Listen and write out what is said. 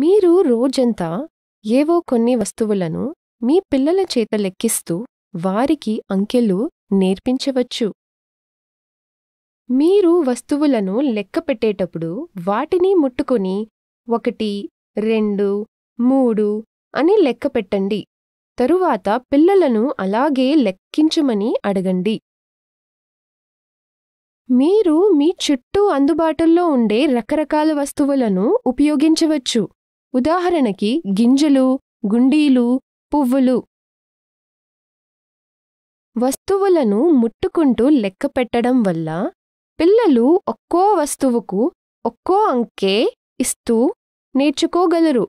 మీరు రోజంతా ఏవో కొన్ని వస్తువులను మీ పిల్లల చేత లెక్కిస్తూ వారికి అంకెలు నేర్పించవచ్చు మీరు వస్తువులను లెక్కపెట్టేటప్పుడు వాటిని ముట్టుకొని ఒకటి రెండు మూడు అని లెక్కపెట్టండి తరువాత పిల్లలను అలాగే లెక్కించమని అడగండి మీరు మీ చుట్టూ అందుబాటులో ఉండే రకరకాల వస్తువులను ఉపయోగించవచ్చు ఉదాహరణకి గింజలు గుండీలు పువ్వులు వస్తువులను ముట్టుకుంటూ లెక్కపెట్టడం వల్ల పిల్లలు ఒక్కో వస్తువుకు ఒక్కో అంకే ఇస్తూ నేర్చుకోగలరు